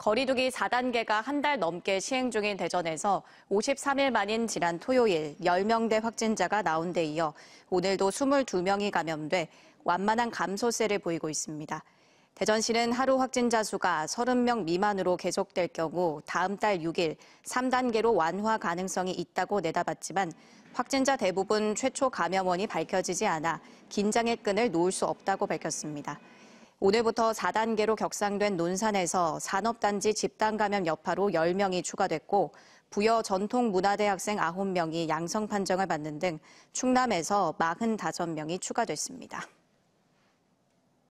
거리두기 4단계가 한 달 넘게 시행 중인 대전에서 53일 만인 지난 토요일 10명대 확진자가 나온 데 이어 오늘도 22명이 감염돼 완만한 감소세를 보이고 있습니다. 대전시는 하루 확진자 수가 30명 미만으로 계속될 경우 다음 달 6일 3단계로 완화 가능성이 있다고 내다봤지만 확진자 대부분 최초 감염원이 밝혀지지 않아 긴장의 끈을 놓을 수 없다고 밝혔습니다. 오늘부터 4단계로 격상된 논산에서 산업단지 집단 감염 여파로 10명이 추가됐고 부여 전통문화대 학생 9명이 양성 판정을 받는 등 충남에서 45명이 추가됐습니다.